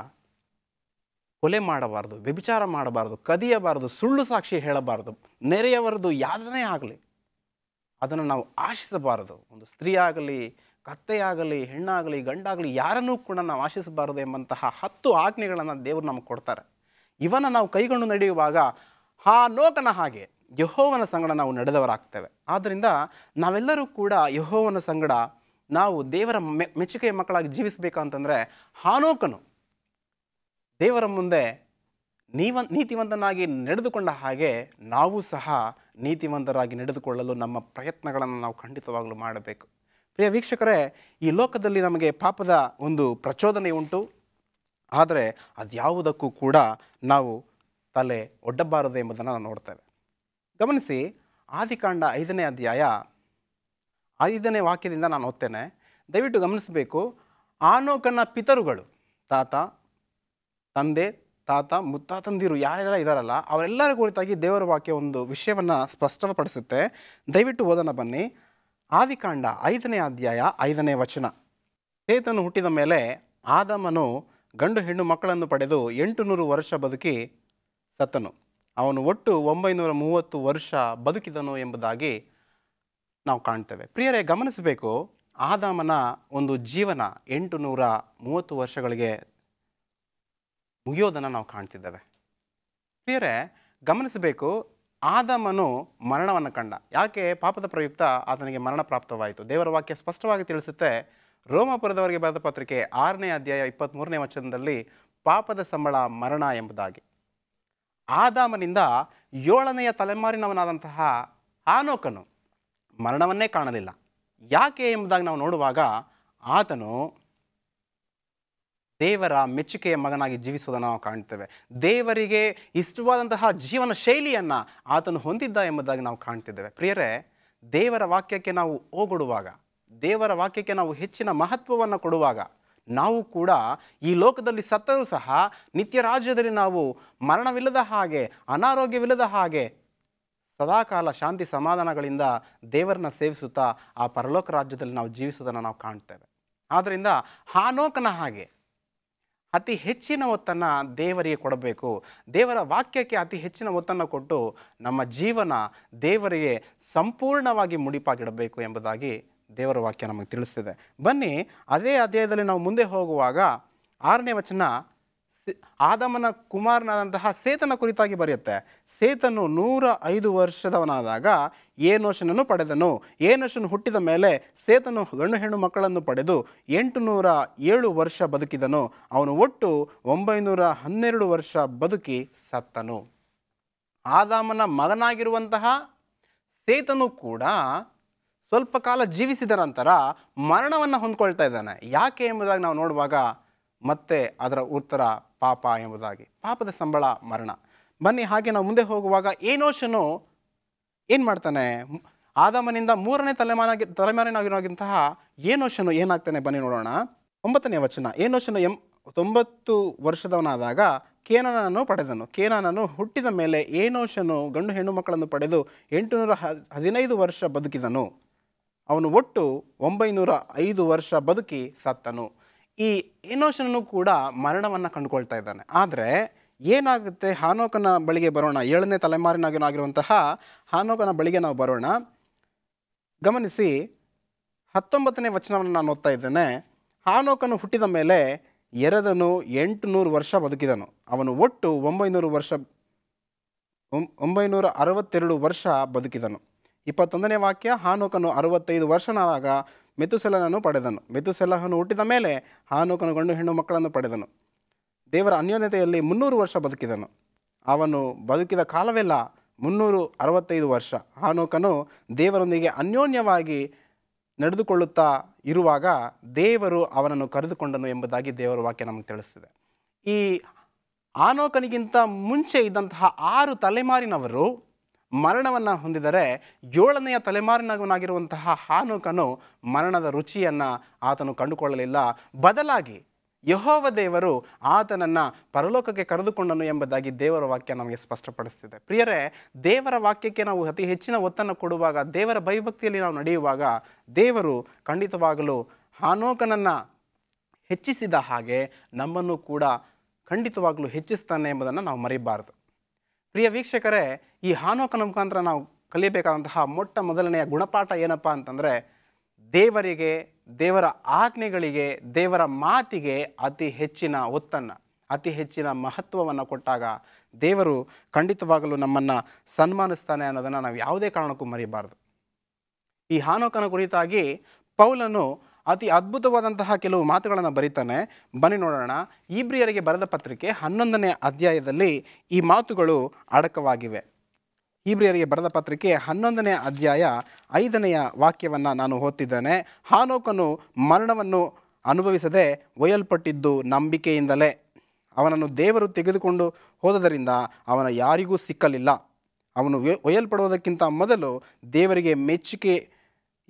ಕೊಲೆ ಮಾಡಬಾರ್ದು ವ್ಯಭಿಚಾರ ಮಾಡಬಾರ್ದು ಕದಿಯಬಾರ್ದು ಸುಳ್ಳು ಸಾಕ್ಷಿ ಹೇಳಬಾರ್ದು ನೆರೆಯವರದು ಯಾರನ್ನೇ ಆಗಲಿ ಅದನ್ನು ನಾವು ಆಶಿಸಬಾರದು ಒಂದು ಸ್ತ್ರೀ ಆಗಲಿ ಕತ್ತೆಯಾಗಲಿ ಹೆಣ್ಣಾಗಲಿ ಗಂಡಾಗಲಿ ಯಾರನ್ನೂ ಕೂಡ ನಾವು ಆಶಿಸಬಾರದು ಎಂಬಂತಹ ಹತ್ತು ಆಜ್ಞೆಗಳನ್ನು ದೇವರು ನಮಗೆ ಕೊಡ್ತಾರೆ ಇವನ್ನು ನಾವು ಕೈಗೊಂಡು ನಡೆಯುವಾಗ ಆ ನೋಕನ ಹಾಗೆ ಯಹೋವನ ಸಂಗಡ ನಾವು ನಡೆದವರಾಗ್ತೇವೆ ಆದ್ದರಿಂದ ನಾವೆಲ್ಲರೂ ಕೂಡ ಯಹೋವನ ಸಂಗಡ ನಾವು ದೇವರ ಮೆಚ್ಚುಗೆಯ ಮಕ್ಕಳಾಗಿ ಜೀವಿಸಬೇಕಂತಂದರೆ ಹಾನೋಕನು ದೇವರ ಮುಂದೆ ನೀವ ನೀತಿವಂತನಾಗಿ ನಡೆದುಕೊಂಡ ಹಾಗೆ ನಾವು ಸಹ ನೀತಿವಂತರಾಗಿ ನಡೆದುಕೊಳ್ಳಲು ನಮ್ಮ ಪ್ರಯತ್ನಗಳನ್ನು ನಾವು ಖಂಡಿತವಾಗಲೂ ಮಾಡಬೇಕು ಪ್ರಿಯ ವೀಕ್ಷಕರೇ ಈ ಲೋಕದಲ್ಲಿ ನಮಗೆ ಪಾಪದ ಒಂದು ಪ್ರಚೋದನೆ ಉಂಟು ಆದರೆ ಅದ್ಯಾವುದಕ್ಕೂ ಕೂಡ ನಾವು ತಲೆ ಒಡ್ಡಬಾರದು ಎಂಬುದನ್ನು ನಾವು ನೋಡ್ತೇವೆ ಗಮನಿಸಿ ಆದಿಕಾಂಡ ಐದನೇ ಅಧ್ಯಾಯ ಐದನೇ ವಾಕ್ಯದಿಂದ ನಾನು ಓದ್ತೇನೆ ದಯವಿಟ್ಟು ಗಮನಿಸಬೇಕು ಆನೋಕನ ಪಿತರುಗಳು ತಾತ ತಂದೆ ತಾತ ಮುತ್ತಾತಂದಿರು ಯಾರೆಲ್ಲ ಇದ್ದಾರಲ್ಲ ಅವರೆಲ್ಲರ ಕುರಿತಾಗಿ ದೇವರ ವಾಕ್ಯ ಒಂದು ವಿಷಯವನ್ನು ಸ್ಪಷ್ಟಪಡಿಸುತ್ತೆ ದಯವಿಟ್ಟು ಓದನ ಬನ್ನಿ ಆದಿಕಾಂಡ ಐದನೇ ಅಧ್ಯಾಯ ಐದನೇ ವಚನ ಸೇತನು ಹುಟ್ಟಿದ ಮೇಲೆ ಆದಮನು ಗಂಡು ಹೆಣ್ಣು ಮಕ್ಕಳನ್ನು ಪಡೆದು ಎಂಟು ನೂರು ವರ್ಷ ಬದುಕಿ ಸತ್ತನು ಅವನು ಒಟ್ಟು ಒಂಬೈನೂರ ಮೂವತ್ತು ವರ್ಷ ಬದುಕಿದನು ಎಂಬುದಾಗಿ ನಾವು ಕಾಣ್ತೇವೆ ಪ್ರಿಯರೇ ಗಮನಿಸಬೇಕು ಆದಾಮನ ಒಂದು ಜೀವನ ಎಂಟು ನೂರ ಮೂವತ್ತು ವರ್ಷಗಳಿಗೆ ಮುಗಿಯೋದನ್ನು ನಾವು ಕಾಣ್ತಿದ್ದೇವೆ ಕ್ಲಿಯರೇ ಗಮನಿಸಬೇಕು ಆದಮನು ಮರಣವನ್ನು ಕಂಡ ಯಾಕೆ ಪಾಪದ ಪ್ರಯುಕ್ತ ಆತನಿಗೆ ಮರಣ ಪ್ರಾಪ್ತವಾಯಿತು ದೇವರ ವಾಕ್ಯ ಸ್ಪಷ್ಟವಾಗಿ ತಿಳಿಸುತ್ತೆ ರೋಮಪುರದವರಿಗೆ ಬರೆದ ಪತ್ರಿಕೆ ಆರನೇ ಅಧ್ಯಾಯ ಇಪ್ಪತ್ತ್ಮೂರನೇ ವಚನದಲ್ಲಿ ಪಾಪದ ಸಂಬಳ ಮರಣ ಎಂಬುದಾಗಿ ಆದಾಮನಿಂದ ಏಳನೆಯ ತಲೆಮಾರಿನವನಾದಂತಹ ಆನೋಕನು ಮರಣವನ್ನೇ ಕಾಣಲಿಲ್ಲ ಯಾಕೆ ಎಂಬುದಾಗಿ ನಾವು ನೋಡುವಾಗ ಆತನು ದೇವರ ಮೆಚ್ಚುಗೆಯ ಮಗನಾಗಿ ಜೀವಿಸುವುದನ್ನು ನಾವು ಕಾಣ್ತೇವೆ ದೇವರಿಗೆ ಇಷ್ಟವಾದಂತಹ ಜೀವನ ಶೈಲಿಯನ್ನು ಆತನು ಹೊಂದಿದ್ದ ಎಂಬುದಾಗಿ ನಾವು ಕಾಣ್ತಿದ್ದೇವೆ ಪ್ರಿಯರೇ ದೇವರ ವಾಕ್ಯಕ್ಕೆ ನಾವು ಓಗೊಡುವಾಗ ದೇವರ ವಾಕ್ಯಕ್ಕೆ ನಾವು ಹೆಚ್ಚಿನ ಮಹತ್ವವನ್ನು ಕೊಡುವಾಗ ನಾವು ಕೂಡ ಈ ಲೋಕದಲ್ಲಿ ಸತ್ತರೂ ಸಹ ನಿತ್ಯ ರಾಜ್ಯದಲ್ಲಿ ನಾವು ಮರಣವಿಲ್ಲದ ಹಾಗೆ ಅನಾರೋಗ್ಯವಿಲ್ಲದ ಹಾಗೆ ಸದಾಕಾಲ ಶಾಂತಿ ಸಮಾಧಾನಗಳಿಂದ ದೇವರನ್ನ ಸೇವಿಸುತ್ತಾ ಆ ಪರಲೋಕ ರಾಜ್ಯದಲ್ಲಿ ನಾವು ಜೀವಿಸೋದನ್ನು ನಾವು ಕಾಣ್ತೇವೆ ಆದ್ದರಿಂದ ಹಾನೋಕನ ಹಾಗೆ ಅತಿ ಹೆಚ್ಚಿನ ಒತ್ತನ್ನು ದೇವರಿಗೆ ಕೊಡಬೇಕು ದೇವರ ವಾಕ್ಯಕ್ಕೆ ಅತಿ ಹೆಚ್ಚಿನ ಒತ್ತನ್ನು ಕೊಟ್ಟು ನಮ್ಮ ಜೀವನ ದೇವರಿಗೆ ಸಂಪೂರ್ಣವಾಗಿ ಮುಡಿಪಾಗಿಡಬೇಕು ಎಂಬುದಾಗಿ ದೇವರ ವಾಕ್ಯ ನಮಗೆ ತಿಳಿಸ್ತಿದೆ ಬನ್ನಿ ಅದೇ ಅಧ್ಯಾಯದಲ್ಲಿ ನಾವು ಮುಂದೆ ಹೋಗುವಾಗ ಆರನೇ ವಚನ ಆದಮನ ಕುಮಾರನಾದಂತಹ ಸೇತನ ಕುರಿತಾಗಿ ಬರೆಯುತ್ತೆ ಸೇತನು ನೂರ ಐದು ವರ್ಷದವನಾದಾಗ ಏನೋಶನನ್ನು ಪಡೆದನು ಏನೋಷನು ಹುಟ್ಟಿದ ಮೇಲೆ ಸೇತನು ಗಂಡು ಹೆಣ್ಣು ಮಕ್ಕಳನ್ನು ಪಡೆದು ಎಂಟು ನೂರ ಏಳು ವರ್ಷ ಬದುಕಿದನು ಅವನು ಒಟ್ಟು ಒಂಬೈನೂರ ಹನ್ನೆರಡು ವರ್ಷ ಬದುಕಿ ಸತ್ತನು ಆದಾಮನ ಮಗನಾಗಿರುವಂತಹ ಸೇತನು ಕೂಡ ಸ್ವಲ್ಪ ಕಾಲ ಜೀವಿಸಿದ ನಂತರ ಮರಣವನ್ನು ಹೊಂದ್ಕೊಳ್ತಾ ಇದ್ದಾನೆ ಯಾಕೆ ಎಂಬುದಾಗಿ ನಾವು ನೋಡುವಾಗ ಮತ್ತೆ ಅದರ ಉತ್ತರ ಪಾಪ ಎಂಬುದಾಗಿ ಪಾಪದ ಸಂಬಳ ಮರಣ ಬನ್ನಿ ಹಾಗೆ ನಾವು ಮುಂದೆ ಹೋಗುವಾಗ ಏನೋಶನು ಏನು ಮಾಡ್ತಾನೆ ಆದಮನಿಂದ ಮೂರನೇ ತಲೆಮಾರಾಗಿ ತಲೆಮಾರಿನಾಗಿರೋಂತಹ ಏನೋಶನು ಏನಾಗ್ತಾನೆ ಬನ್ನಿ ನೋಡೋಣ ಒಂಬತ್ತನೇ ವಚನ ಏನೋಶನು ಎಂ ತೊಂಬತ್ತು ವರ್ಷದವನಾದಾಗ ಕೇನನನ್ನು ಪಡೆದನು ಕೇನನನ್ನು ಹುಟ್ಟಿದ ಮೇಲೆ ಏನೋಶನು ಗಂಡು ಹೆಣ್ಣು ಮಕ್ಕಳನ್ನು ಪಡೆದು ಎಂಟುನೂರ ಹದಿನೈದು ವರ್ಷ ಬದುಕಿದನು ಅವನು ಒಟ್ಟು ಒಂಬೈನೂರ ಐದು ವರ್ಷ ಬದುಕಿ ಸತ್ತನು ಈ ಎನೋಷನೂ ಕೂಡ ಮರಣವನ್ನು ಕಂಡುಕೊಳ್ತಾ ಇದ್ದಾನೆ ಆದರೆ ಏನಾಗುತ್ತೆ ಹಾನೋಕನ ಬಳಿಗೆ ಬರೋಣ ಏಳನೇ ತಲೆಮಾರಿನಾಗಿನಾಗಿರುವಂತಹ ಹಾನೋಕನ ಬಳಿಗೆ ನಾವು ಬರೋಣ ಗಮನಿಸಿ ಹತ್ತೊಂಬತ್ತನೇ ವಚನವನ್ನು ನಾನು ಓದ್ತಾ ಇದ್ದೇನೆ ಹಾನೋಕನು ಹುಟ್ಟಿದ ಮೇಲೆ ಎರದನು ಎಂಟು ನೂರು ವರ್ಷ ಬದುಕಿದನು ಅವನು ಒಟ್ಟು ಒಂಬೈನೂರು ವರ್ಷ ಒಂಬೈನೂರ ಅರವತ್ತೆರಡು ವರ್ಷ ಬದುಕಿದನು ಇಪ್ಪತ್ತೊಂದನೇ ವಾಕ್ಯ ಹಾನೋಕನು ಅರವತ್ತೈದು ವರ್ಷನಾದಾಗ ಮೆತುಸೆಲನನ್ನು ಪಡೆದನು ಮೆತುಸೆಲಹನು ಹುಟ್ಟಿದ ಮೇಲೆ ಹಾನುಕನು ಗಂಡು ಹೆಣ್ಣು ಮಕ್ಕಳನ್ನು ಪಡೆದನು ದೇವರ ಅನ್ಯೋನ್ಯತೆಯಲ್ಲಿ ಮುನ್ನೂರು ವರ್ಷ ಬದುಕಿದನು ಅವನು ಬದುಕಿದ ಕಾಲವೆಲ್ಲ ಮುನ್ನೂರು ಅರವತ್ತೈದು ವರ್ಷ ಹಾನೋಕನು ದೇವರೊಂದಿಗೆ ಅನ್ಯೋನ್ಯವಾಗಿ ನಡೆದುಕೊಳ್ಳುತ್ತಾ ಇರುವಾಗ ದೇವರು ಅವನನ್ನು ಕರೆದುಕೊಂಡನು ಎಂಬುದಾಗಿ ದೇವರ ವಾಕ್ಯ ನಮಗೆ ತಿಳಿಸ್ತದೆ ಈ ಆನೋಕನಿಗಿಂತ ಮುಂಚೆ ಇದ್ದಂತಹ ಆರು ತಲೆಮಾರಿನವರು ಮರಣವನ್ನು ಹೊಂದಿದರೆ ಏಳನೆಯ ತಲೆಮಾರಿನವನಾಗಿರುವಂತಹ ಹಾನುಕನು ಮರಣದ ರುಚಿಯನ್ನು ಆತನು ಕಂಡುಕೊಳ್ಳಲಿಲ್ಲ ಬದಲಾಗಿ ಯಹೋವ ದೇವರು ಆತನನ್ನು ಪರಲೋಕಕ್ಕೆ ಕರೆದುಕೊಂಡನು ಎಂಬುದಾಗಿ ದೇವರ ವಾಕ್ಯ ನಮಗೆ ಸ್ಪಷ್ಟಪಡಿಸ್ತಿದೆ ಪ್ರಿಯರೇ ದೇವರ ವಾಕ್ಯಕ್ಕೆ ನಾವು ಅತಿ ಹೆಚ್ಚಿನ ಒತ್ತನ್ನು ಕೊಡುವಾಗ ದೇವರ ಭಯಭಕ್ತಿಯಲ್ಲಿ ನಾವು ನಡೆಯುವಾಗ ದೇವರು ಖಂಡಿತವಾಗಲು ಹಾನೋಕನನ್ನು ಹೆಚ್ಚಿಸಿದ ಹಾಗೆ ನಮ್ಮನ್ನು ಕೂಡ ಖಂಡಿತವಾಗಲೂ ಹೆಚ್ಚಿಸ್ತಾನೆ ಎಂಬುದನ್ನು ನಾವು ಮರಿಬಾರದು ಪ್ರಿಯ ವೀಕ್ಷಕರೇ ಈ ಹಾನೋಕನ ಮುಖಾಂತರ ನಾವು ಕಲಿಯಬೇಕಾದಂತಹ ಮೊಟ್ಟ ಮೊದಲನೆಯ ಗುಣಪಾಠ ಏನಪ್ಪ ಅಂತಂದರೆ ದೇವರಿಗೆ ದೇವರ ಆಜ್ಞೆಗಳಿಗೆ ದೇವರ ಮಾತಿಗೆ ಅತಿ ಹೆಚ್ಚಿನ ಒತ್ತನ್ನು ಅತಿ ಹೆಚ್ಚಿನ ಮಹತ್ವವನ್ನು ಕೊಟ್ಟಾಗ ದೇವರು ಖಂಡಿತವಾಗಲೂ ನಮ್ಮನ್ನು ಸನ್ಮಾನಿಸ್ತಾನೆ ಅನ್ನೋದನ್ನು ನಾವು ಯಾವುದೇ ಕಾರಣಕ್ಕೂ ಮರಿಬಾರ್ದು ಈ ಹಾನೋಕನ ಕುರಿತಾಗಿ ಪೌಲನು ಅತಿ ಅದ್ಭುತವಾದಂತಹ ಕೆಲವು ಮಾತುಗಳನ್ನು ಬರೀತಾನೆ ಬನ್ನಿ ನೋಡೋಣ ಈಬ್ರಿಯರಿಗೆ ಬರೆದ ಪತ್ರಿಕೆ ಹನ್ನೊಂದನೇ ಅಧ್ಯಾಯದಲ್ಲಿ ಈ ಮಾತುಗಳು ಅಡಕವಾಗಿವೆ ಈಬ್ರಿಯರಿಗೆ ಬರೆದ ಪತ್ರಿಕೆ ಹನ್ನೊಂದನೇ ಅಧ್ಯಾಯ ಐದನೆಯ ವಾಕ್ಯವನ್ನು ನಾನು ಓದ್ತಿದ್ದೇನೆ ಹಾನೋಕನು ಮರಣವನ್ನು ಅನುಭವಿಸದೆ ಒಯ್ಯಲ್ಪಟ್ಟಿದ್ದು ನಂಬಿಕೆಯಿಂದಲೇ ಅವನನ್ನು ದೇವರು ತೆಗೆದುಕೊಂಡು ಹೋದದರಿಂದ ಅವನ ಯಾರಿಗೂ ಸಿಕ್ಕಲಿಲ್ಲ ಅವನು ಒಯ್ಯಲ್ಪಡುವುದಕ್ಕಿಂತ ಮೊದಲು ದೇವರಿಗೆ ಮೆಚ್ಚುಗೆ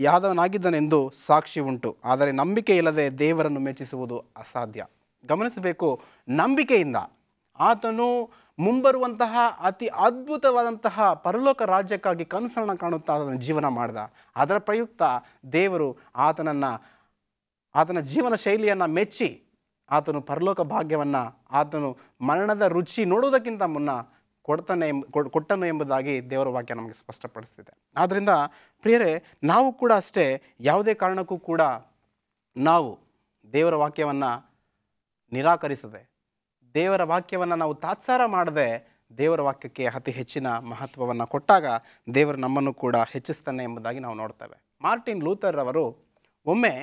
ಯಾದವನಾಗಿದ್ದನೆಂದು ಸಾಕ್ಷಿ ಉಂಟು ಆದರೆ ನಂಬಿಕೆ ಇಲ್ಲದೆ ದೇವರನ್ನು ಮೆಚ್ಚಿಸುವುದು ಅಸಾಧ್ಯ ಗಮನಿಸಬೇಕು ನಂಬಿಕೆಯಿಂದ ಆತನು ಮುಂಬರುವಂತಹ ಅತಿ ಅದ್ಭುತವಾದಂತಹ ಪರಲೋಕ ರಾಜ್ಯಕ್ಕಾಗಿ ಕನಸನ್ನು ಕಾಣುತ್ತಾ ಅದನ್ನು ಜೀವನ ಮಾಡಿದ ಅದರ ಪ್ರಯುಕ್ತ ದೇವರು ಆತನನ್ನು ಆತನ ಜೀವನ ಶೈಲಿಯನ್ನು ಮೆಚ್ಚಿ ಆತನು ಪರಲೋಕ ಭಾಗ್ಯವನ್ನು ಆತನು ಮರಣದ ರುಚಿ ನೋಡುವುದಕ್ಕಿಂತ ಮುನ್ನ ಕೊಡ್ತಾನೆ ಎಂಬ ಕೊಟ್ಟನು ಎಂಬುದಾಗಿ ದೇವರ ವಾಕ್ಯ ನಮಗೆ ಸ್ಪಷ್ಟಪಡಿಸ್ತಿದೆ ಆದ್ದರಿಂದ ಪ್ರಿಯರೇ ನಾವು ಕೂಡ ಅಷ್ಟೇ ಯಾವುದೇ ಕಾರಣಕ್ಕೂ ಕೂಡ ನಾವು ದೇವರ ವಾಕ್ಯವನ್ನು ನಿರಾಕರಿಸದೆ ದೇವರ ವಾಕ್ಯವನ್ನು ನಾವು ತಾತ್ಸಾರ ಮಾಡದೆ ದೇವರ ವಾಕ್ಯಕ್ಕೆ ಅತಿ ಹೆಚ್ಚಿನ ಮಹತ್ವವನ್ನು ಕೊಟ್ಟಾಗ ದೇವರು ನಮ್ಮನ್ನು ಕೂಡ ಹೆಚ್ಚಿಸ್ತಾನೆ ಎಂಬುದಾಗಿ ನಾವು ನೋಡ್ತೇವೆ ಮಾರ್ಟಿನ್ ಲೂಥರ್ ಅವರು ಒಮ್ಮೆ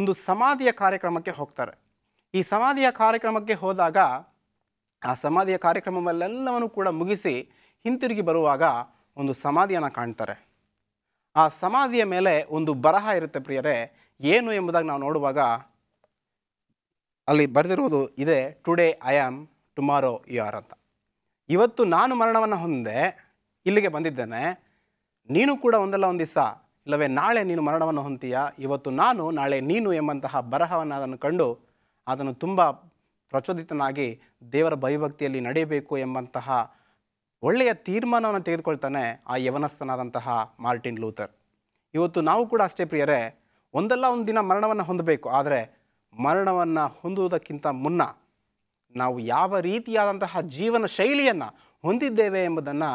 ಒಂದು ಸಮಾಧಿಯ ಕಾರ್ಯಕ್ರಮಕ್ಕೆ ಹೋಗ್ತಾರೆ ಈ ಸಮಾಧಿಯ ಕಾರ್ಯಕ್ರಮಕ್ಕೆ ಹೋದಾಗ ಆ ಸಮಾಧಿಯ ಕಾರ್ಯಕ್ರಮವಲ್ಲೆಲ್ಲವನ್ನು ಕೂಡ ಮುಗಿಸಿ ಹಿಂತಿರುಗಿ ಬರುವಾಗ ಒಂದು ಸಮಾಧಿಯನ್ನು ಕಾಣ್ತಾರೆ ಆ ಸಮಾಧಿಯ ಮೇಲೆ ಒಂದು ಬರಹ ಇರುತ್ತೆ ಪ್ರಿಯರೇ ಏನು ಎಂಬುದಾಗಿ ನಾವು ನೋಡುವಾಗ ಅಲ್ಲಿ ಬರೆದಿರುವುದು ಇದೆ today I am tomorrow you are ಅಂತ ಇವತ್ತು ನಾನು ಮರಣವನ್ನು ಹೊಂದೆ ಇಲ್ಲಿಗೆ ಬಂದಿದ್ದೇನೆ ನೀನು ಕೂಡ ಒಂದಲ್ಲ ಒಂದು ದಿವಸ ಇಲ್ಲವೇ ನಾಳೆ ನೀನು ಮರಣವನ್ನು ಹೊಂತೀಯ ಇವತ್ತು ನಾನು ನಾಳೆ ನೀನು ಎಂಬಂತಹ ಬರಹವನ್ನು ಅದನ್ನು ಕಂಡು ಅದನ್ನು ತುಂಬ ಪ್ರಚೋದಿತನಾಗಿ ದೇವರ ಭಯಭಕ್ತಿಯಲ್ಲಿ ನಡೆಯಬೇಕು ಎಂಬಂತಹ ಒಳ್ಳೆಯ ತೀರ್ಮಾನವನ್ನು ತೆಗೆದುಕೊಳ್ತಾನೆ ಆ ಯವನಸ್ಥನಾದಂತಹ ಮಾರ್ಟಿನ್ ಲೂಥರ್ ಇವತ್ತು ನಾವು ಕೂಡ ಅಷ್ಟೇ ಪ್ರಿಯರೇ ಒಂದಲ್ಲ ಒಂದು ದಿನ ಮರಣವನ್ನು ಹೊಂದಬೇಕು ಆದರೆ ಮರಣವನ್ನು ಹೊಂದುವುದಕ್ಕಿಂತ ಮುನ್ನ ನಾವು ಯಾವ ರೀತಿಯಾದಂತಹ ಜೀವನ ಶೈಲಿಯನ್ನು ಹೊಂದಿದ್ದೇವೆ ಎಂಬುದನ್ನು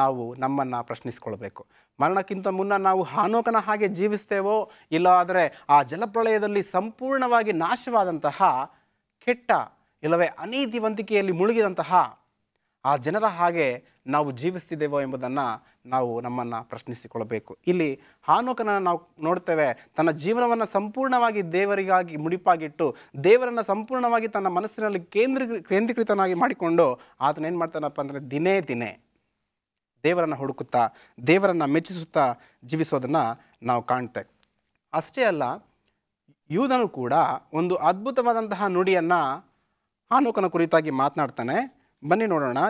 ನಾವು ನಮ್ಮನ್ನು ಪ್ರಶ್ನಿಸಿಕೊಳ್ಬೇಕು ಮರಣಕ್ಕಿಂತ ಮುನ್ನ ನಾವು ಹಾನೋಕನ ಹಾಗೆ ಜೀವಿಸ್ತೇವೋ ಇಲ್ಲ ಆದರೆ ಆ ಜಲಪ್ರಳಯದಲ್ಲಿ ಸಂಪೂರ್ಣವಾಗಿ ನಾಶವಾದಂತಹ ಕೆಟ್ಟ ಇಲ್ಲವೇ ಅನೀತಿವಂತಿಕೆಯಲ್ಲಿ ಮುಳುಗಿದಂತಹ ಆ ಜನರ ಹಾಗೆ ನಾವು ಜೀವಿಸ್ತಿದ್ದೇವೋ ಎಂಬುದನ್ನು ನಾವು ನಮ್ಮನ್ನು ಪ್ರಶ್ನಿಸಿಕೊಳ್ಳಬೇಕು ಇಲ್ಲಿ ಹಾನೋಕನನ್ನು ನಾವು ನೋಡ್ತೇವೆ ತನ್ನ ಜೀವನವನ್ನು ಸಂಪೂರ್ಣವಾಗಿ ದೇವರಿಗಾಗಿ ಮುಡಿಪಾಗಿಟ್ಟು ದೇವರನ್ನು ಸಂಪೂರ್ಣವಾಗಿ ತನ್ನ ಮನಸ್ಸಿನಲ್ಲಿ ಕೇಂದ್ರ ಕೇಂದ್ರೀಕೃತನಾಗಿ ಮಾಡಿಕೊಂಡು ಆತನೇನು ಮಾಡ್ತಾನಪ್ಪ ಅಂದರೆ ದಿನೇ ದಿನೇ ದೇವರನ್ನು ಹುಡುಕುತ್ತಾ ದೇವರನ್ನು ಮೆಚ್ಚಿಸುತ್ತಾ ಜೀವಿಸೋದನ್ನು ನಾವು ಕಾಣ್ತೇವೆ ಅಷ್ಟೇ ಅಲ್ಲ ಯೂದನು ಕೂಡ ಒಂದು ಅದ್ಭುತವಾದಂತಹ ನುಡಿಯನ್ನು ಹಾನೋಕನ ಕುರಿತಾಗಿ ಮಾತನಾಡ್ತಾನೆ ಬನ್ನಿ ನೋಡೋಣ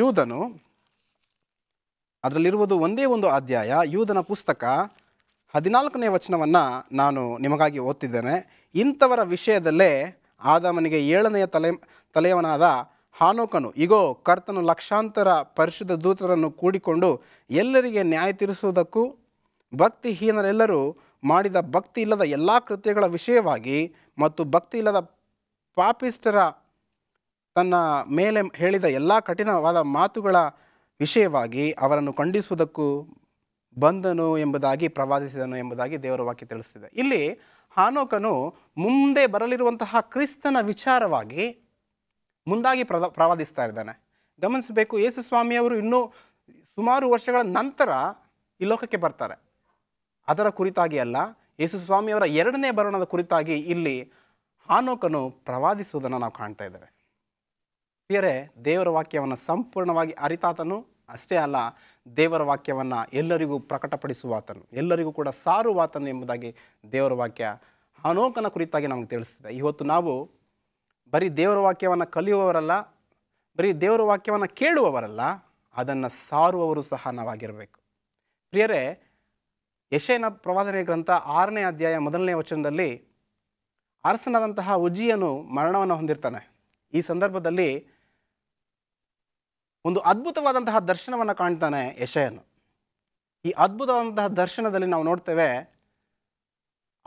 ಯೂದನು ಅದರಲ್ಲಿರುವುದು ಒಂದೇ ಒಂದು ಅಧ್ಯಾಯ ಯೂದನ ಪುಸ್ತಕ ಹದಿನಾಲ್ಕನೇ ವಚನವನ್ನು ನಾನು ನಿಮಗಾಗಿ ಓದ್ತಿದ್ದೇನೆ ಇಂಥವರ ವಿಷಯದಲ್ಲೇ ಆದಮನಿಗೆ ಏಳನೆಯ ತಲೆ ತಲೆಯವನಾದ ಹಾನೋಕನು ಇಗೋ ಕರ್ತನು ಲಕ್ಷಾಂತರ ಪರಿಶುದ್ಧ ದೂತರನ್ನು ಕೂಡಿಕೊಂಡು ಎಲ್ಲರಿಗೆ ನ್ಯಾಯ ತೀರಿಸುವುದಕ್ಕೂ ಭಕ್ತಿಹೀನರೆಲ್ಲರೂ ಮಾಡಿದ ಭಕ್ತಿ ಇಲ್ಲದ ಎಲ್ಲ ಕೃತ್ಯಗಳ ವಿಷಯವಾಗಿ ಮತ್ತು ಭಕ್ತಿ ಇಲ್ಲದ ಪಾಪಿಸ್ಟರ ತನ್ನ ಮೇಲೆ ಹೇಳಿದ ಎಲ್ಲ ಕಠಿಣವಾದ ಮಾತುಗಳ ವಿಷಯವಾಗಿ ಅವರನ್ನು ಖಂಡಿಸುವುದಕ್ಕೂ ಬಂದನು ಎಂಬುದಾಗಿ ಪ್ರವಾದಿಸಿದನು ಎಂಬುದಾಗಿ ದೇವರ ವಾಕ್ಯ ತಿಳಿಸ್ತಿದೆ ಇಲ್ಲಿ ಹಾನೋಕನು ಮುಂದೆ ಬರಲಿರುವಂತಹ ಕ್ರಿಸ್ತನ ವಿಚಾರವಾಗಿ ಮುಂದಾಗಿ ಪ್ರದ ಪ್ರವಾದಿಸ್ತಾ ಇದ್ದಾನೆ ಗಮನಿಸಬೇಕು ಯೇಸುಸ್ವಾಮಿಯವರು ಇನ್ನೂ ಸುಮಾರು ವರ್ಷಗಳ ನಂತರ ಈ ಲೋಕಕ್ಕೆ ಬರ್ತಾರೆ ಅದರ ಕುರಿತಾಗಿ ಅಲ್ಲ ಯೇಸು ಸ್ವಾಮಿಯವರ ಎರಡನೇ ಬರಣದ ಕುರಿತಾಗಿ ಇಲ್ಲಿ ಹಾನೋಕನು ಪ್ರವಾದಿಸುವುದನ್ನು ನಾವು ಕಾಣ್ತಾ ಇದ್ದೇವೆ ಪ್ರಿಯರೇ ದೇವರ ವಾಕ್ಯವನ್ನು ಸಂಪೂರ್ಣವಾಗಿ ಅರಿತಾತನು ಅಷ್ಟೇ ಅಲ್ಲ ದೇವರ ವಾಕ್ಯವನ್ನು ಎಲ್ಲರಿಗೂ ಪ್ರಕಟಪಡಿಸುವಾತನು ಎಲ್ಲರಿಗೂ ಕೂಡ ಸಾರುವಾತನು ಎಂಬುದಾಗಿ ದೇವರ ವಾಕ್ಯ ಹಾನೋಕನ ಕುರಿತಾಗಿ ನಮಗೆ ತಿಳಿಸ್ತಿದೆ ಇವತ್ತು ನಾವು ಬರೀ ದೇವರ ವಾಕ್ಯವನ್ನು ಕಲಿಯುವವರಲ್ಲ ಬರೀ ದೇವರ ವಾಕ್ಯವನ್ನು ಕೇಳುವವರಲ್ಲ ಅದನ್ನು ಸಾರುವವರು ಸಹ ನಾವಾಗಿರಬೇಕು ಪ್ರಿಯರೇ ಯಶೇನ ಪ್ರವಾದನೆಯ ಗ್ರಂಥ ಆರನೇ ಅಧ್ಯಾಯ ಮೊದಲನೇ ವಚನದಲ್ಲಿ ಅರಸನಾದಂತಹ ಉಜ್ಜಿಯನು ಮರಣವನ್ನು ಹೊಂದಿರ್ತಾನೆ ಈ ಸಂದರ್ಭದಲ್ಲಿ ಒಂದು ಅದ್ಭುತವಾದಂತಹ ದರ್ಶನವನ್ನು ಕಾಣ್ತಾನೆ ಯಶಯನು ಈ ಅದ್ಭುತವಾದಂತಹ ದರ್ಶನದಲ್ಲಿ ನಾವು ನೋಡ್ತೇವೆ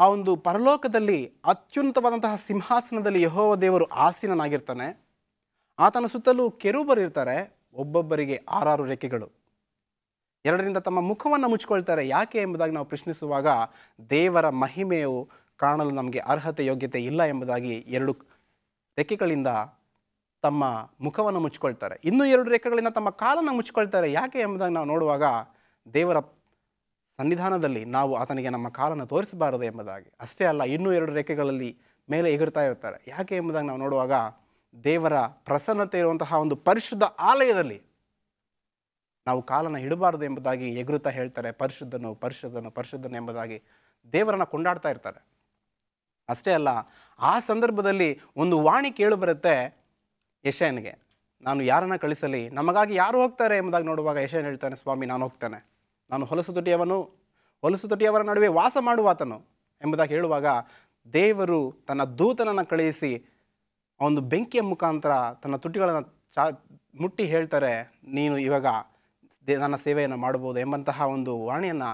ಆ ಒಂದು ಪರಲೋಕದಲ್ಲಿ ಅತ್ಯುನ್ನತವಾದಂತಹ ಸಿಂಹಾಸನದಲ್ಲಿ ಯಹೋವ ದೇವರು ಆಸೀನನಾಗಿರ್ತಾನೆ ಆತನ ಸುತ್ತಲೂ ಕೆರೂಬರಿರ್ತಾರೆ ಒಬ್ಬೊಬ್ಬರಿಗೆ ಆರಾರು ರೆಕ್ಕೆಗಳು ಎರಡರಿಂದ ತಮ್ಮ ಮುಖವನ್ನು ಮುಚ್ಚಿಕೊಳ್ತಾರೆ ಯಾಕೆ ಎಂಬುದಾಗಿ ನಾವು ಪ್ರಶ್ನಿಸುವಾಗ ದೇವರ ಮಹಿಮೆಯು ಕಾಣಲು ನಮಗೆ ಅರ್ಹತೆ ಯೋಗ್ಯತೆ ಇಲ್ಲ ಎಂಬುದಾಗಿ ಎರಡು ರೆಕ್ಕೆಗಳಿಂದ ತಮ್ಮ ಮುಖವನ್ನು ಮುಚ್ಚಿಕೊಳ್ತಾರೆ ಇನ್ನೂ ಎರಡು ರೆಕ್ಕೆಗಳಿಂದ ತಮ್ಮ ಕಾಲನ್ನು ಮುಚ್ಕೊಳ್ತಾರೆ ಯಾಕೆ ಎಂಬುದಾಗಿ ನಾವು ನೋಡುವಾಗ ದೇವರ ಸನ್ನಿಧಾನದಲ್ಲಿ ನಾವು ಆತನಿಗೆ ನಮ್ಮ ಕಾಲನ್ನು ತೋರಿಸಬಾರದು ಎಂಬುದಾಗಿ ಅಷ್ಟೇ ಅಲ್ಲ ಇನ್ನೂ ಎರಡು ರೆಕ್ಕೆಗಳಲ್ಲಿ ಮೇಲೆ ಎಗರ್ತಾ ಇರ್ತಾರೆ ಯಾಕೆ ಎಂಬುದಾಗಿ ನಾವು ನೋಡುವಾಗ ದೇವರ ಪ್ರಸನ್ನತೆ ಇರುವಂತಹ ಒಂದು ಪರಿಶುದ್ಧ ಆಲಯದಲ್ಲಿ ನಾವು ಕಾಲನ್ನು ಇಡಬಾರದು ಎಂಬುದಾಗಿ ಎಗುರುತ್ತಾ ಹೇಳ್ತಾರೆ ಪರಿಶುದ್ಧನು ಪರಿಶುದ್ಧನು ಪರಿಶುದ್ಧನು ಎಂಬುದಾಗಿ ದೇವರನ್ನು ಕೊಂಡಾಡ್ತಾ ಇರ್ತಾರೆ ಅಷ್ಟೇ ಅಲ್ಲ ಆ ಸಂದರ್ಭದಲ್ಲಿ ಒಂದು ವಾಣಿ ಕೇಳು ಬರುತ್ತೆ ಯಶಯನಿಗೆ ನಾನು ಯಾರನ್ನು ಕಳಿಸಲಿ ನಮಗಾಗಿ ಯಾರು ಹೋಗ್ತಾರೆ ಎಂಬುದಾಗಿ ನೋಡುವಾಗ ಯಶಯನ್ ಹೇಳ್ತಾನೆ ಸ್ವಾಮಿ ನಾನು ಹೋಗ್ತಾನೆ ನಾನು ಹೊಲಸು ತುಟಿಯವನು ಹೊಲಸು ತುಟಿಯವರ ನಡುವೆ ವಾಸ ಮಾಡುವಾತನು ಎಂಬುದಾಗಿ ಹೇಳುವಾಗ ದೇವರು ತನ್ನ ದೂತನನ್ನು ಕಳುಹಿಸಿ ಒಂದು ಬೆಂಕಿಯ ಮುಖಾಂತರ ತನ್ನ ತುಟಿಗಳನ್ನು ಚಾ ಮುಟ್ಟಿ ಹೇಳ್ತಾರೆ ನೀನು ಇವಾಗ ನನ್ನ ಸೇವೆಯನ್ನು ಮಾಡ್ಬೋದು ಎಂಬಂತಹ ಒಂದು ವಾಣಿಯನ್ನು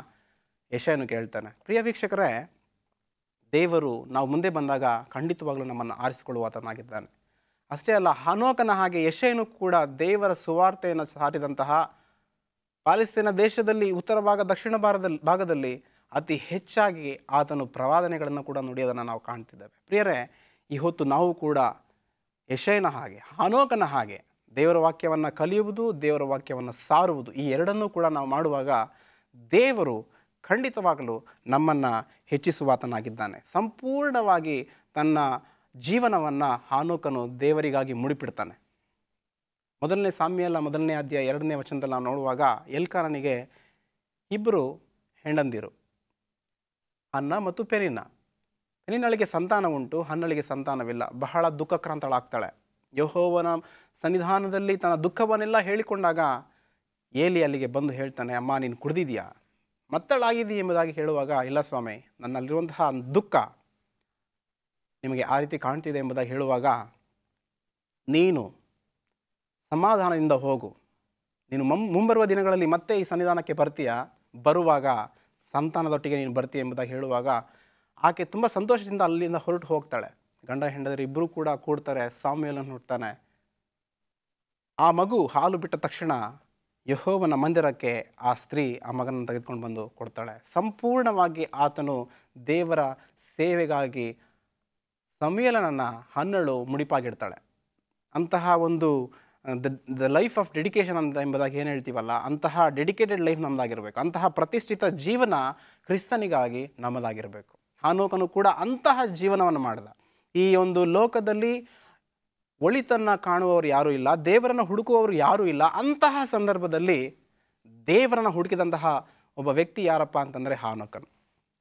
ಯಶಯನ್ನು ಕೇಳ್ತಾನೆ ಪ್ರಿಯ ವೀಕ್ಷಕರೇ ದೇವರು ನಾವು ಮುಂದೆ ಬಂದಾಗ ಖಂಡಿತವಾಗಲೂ ನಮ್ಮನ್ನು ಆರಿಸಿಕೊಳ್ಳುವಾತನಾಗಿದ್ದಾನೆ ಅಷ್ಟೇ ಅಲ್ಲ ಹನೋಕನ ಹಾಗೆ ಯಶಯನು ಕೂಡ ದೇವರ ಸುವಾರ್ತೆಯನ್ನು ಸಾರಿದಂತಹ ಪಾಲಿಸ್ತೀನ ದೇಶದಲ್ಲಿ ಉತ್ತರ ಭಾಗ ದಕ್ಷಿಣ ಭಾರತದಲ್ಲಿ ಭಾಗದಲ್ಲಿ ಅತಿ ಹೆಚ್ಚಾಗಿ ಆತನು ಪ್ರವಾದನೆಗಳನ್ನು ಕೂಡ ನುಡಿಯೋದನ್ನು ನಾವು ಕಾಣ್ತಿದ್ದೇವೆ ಪ್ರಿಯರೇ ಈ ಹೊತ್ತು ನಾವು ಕೂಡ ಯಶಯನ ಹಾಗೆ ಹನೋಕನ ಹಾಗೆ ದೇವರ ವಾಕ್ಯವನ್ನು ಕಲಿಯುವುದು ದೇವರ ವಾಕ್ಯವನ್ನು ಸಾರುವುದು ಈ ಎರಡನ್ನೂ ಕೂಡ ನಾವು ಮಾಡುವಾಗ ದೇವರು ಖಂಡಿತವಾಗಲು ನಮ್ಮನ್ನು ಹೆಚ್ಚಿಸುವಾತನಾಗಿದ್ದಾನೆ ಸಂಪೂರ್ಣವಾಗಿ ತನ್ನ ಜೀವನವನ್ನು ಹಾನೋಕನು ದೇವರಿಗಾಗಿ ಮುಡಿಪಿಡ್ತಾನೆ ಮೊದಲನೇ ಸಾಮ್ಯಲ್ಲ ಮೊದಲನೇ ಅಧ್ಯಾಯ ಎರಡನೇ ವಚನದಲ್ಲಿ ನಾವು ನೋಡುವಾಗ ಎಲ್ಕಾನನಿಗೆ ಇಬ್ಬರು ಹೆಂಡಂದಿರು ಅನ್ನ ಮತ್ತು ಪೆರಿನ ಪೆನಿನಳಿಗೆ ಸಂತಾನ ಉಂಟು ಹನ್ನಳಿಗೆ ಸಂತಾನವಿಲ್ಲ ಬಹಳ ದುಃಖಕ್ರಾಂತಳಾಗ್ತಾಳೆ ಯಹೋವನ ಸನ್ನಿಧಾನದಲ್ಲಿ ತನ್ನ ದುಃಖವನ್ನೆಲ್ಲ ಹೇಳಿಕೊಂಡಾಗ ಏಲಿ ಅಲ್ಲಿಗೆ ಬಂದು ಹೇಳ್ತಾನೆ ಅಮ್ಮ ನೀನು ಕುಡಿದಿದೆಯಾ ಮತ್ತಳಾಗಿದ್ದೀ ಎಂಬುದಾಗಿ ಹೇಳುವಾಗ ಇಲ್ಲ ಸ್ವಾಮಿ ನನ್ನಲ್ಲಿರುವಂತಹ ದುಃಖ ನಿಮಗೆ ಆ ರೀತಿ ಕಾಣ್ತಿದೆ ಎಂಬುದಾಗಿ ಹೇಳುವಾಗ ನೀನು ಸಮಾಧಾನದಿಂದ ಹೋಗು ನೀನು ಮಂ ಮುಂಬರುವ ದಿನಗಳಲ್ಲಿ ಮತ್ತೆ ಈ ಸನ್ನಿಧಾನಕ್ಕೆ ಬರ್ತೀಯ ಬರುವಾಗ ಸಂತಾನದೊಟ್ಟಿಗೆ ನೀನು ಬರ್ತೀಯ ಎಂಬುದಾಗಿ ಹೇಳುವಾಗ ಆಕೆ ತುಂಬ ಸಂತೋಷದಿಂದ ಅಲ್ಲಿಂದ ಹೊರಟು ಹೋಗ್ತಾಳೆ ಗಂಡ ಹೆಂಡದರು ಇಬ್ಬರೂ ಕೂಡ ಕೂಡ್ತಾರೆ ಸಾಮ್ಯಲನ್ನು ಹುಡ್ತಾನೆ ಆ ಮಗು ಹಾಲು ಬಿಟ್ಟ ತಕ್ಷಣ ಯಹೋವನ ಮಂದಿರಕ್ಕೆ ಆ ಸ್ತ್ರೀ ಆ ಮಗನನ್ನು ತೆಗೆದುಕೊಂಡು ಬಂದು ಕೊಡ್ತಾಳೆ ಸಂಪೂರ್ಣವಾಗಿ ಆತನು ದೇವರ ಸೇವೆಗಾಗಿ ಸಮೇಲನನ್ನು ಹನ್ನಳು ಮುಡಿಪಾಗಿಡ್ತಾಳೆ ಅಂತಹ ಒಂದು the the life of dedication ಅಂತ ಎಂಬುದಾಗಿ ಏನು ಹೇಳ್ತೀವಲ್ಲ ಅಂತಹ ಡೆಡಿಕೇಟೆಡ್ ಲೈಫ್ ನಮ್ಮದಾಗಿರಬೇಕು ಅಂತಹ ಪ್ರತಿಷ್ಠಿತ ಜೀವನ ಕ್ರಿಸ್ತನಿಗಾಗಿ ನಮ್ಮದಾಗಿರಬೇಕು ಹಾನೋಕನು ಕೂಡ ಅಂತಹ ಜೀವನವನ್ನು ಮಾಡಿದ ಈ ಒಂದು ಲೋಕದಲ್ಲಿ ಒಳಿತನ್ನು ಕಾಣುವವರು ಯಾರೂ ಇಲ್ಲ ದೇವರನ್ನು ಹುಡುಕುವವರು ಯಾರೂ ಇಲ್ಲ ಅಂತಹ ಸಂದರ್ಭದಲ್ಲಿ ದೇವರನ್ನು ಹುಡುಕಿದಂತಹ ಒಬ್ಬ ವ್ಯಕ್ತಿ ಯಾರಪ್ಪ ಅಂತಂದರೆ ಹಾನೋಕನು